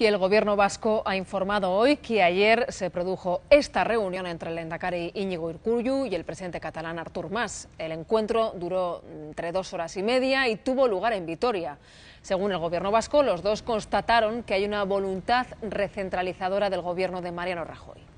Y el gobierno vasco ha informado hoy que ayer se produjo esta reunión entre el endacari Íñigo Urcuyu y el presidente catalán Artur Mas. El encuentro duró entre dos horas y media y tuvo lugar en Vitoria. Según el gobierno vasco, los dos constataron que hay una voluntad recentralizadora del gobierno de Mariano Rajoy.